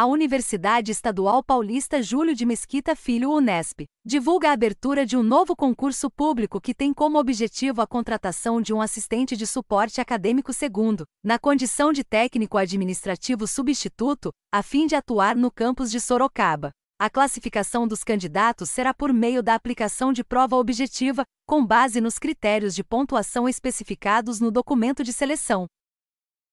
A Universidade Estadual Paulista Júlio de Mesquita Filho Unesp divulga a abertura de um novo concurso público que tem como objetivo a contratação de um assistente de suporte acadêmico segundo, na condição de técnico administrativo substituto, a fim de atuar no campus de Sorocaba. A classificação dos candidatos será por meio da aplicação de prova objetiva, com base nos critérios de pontuação especificados no documento de seleção.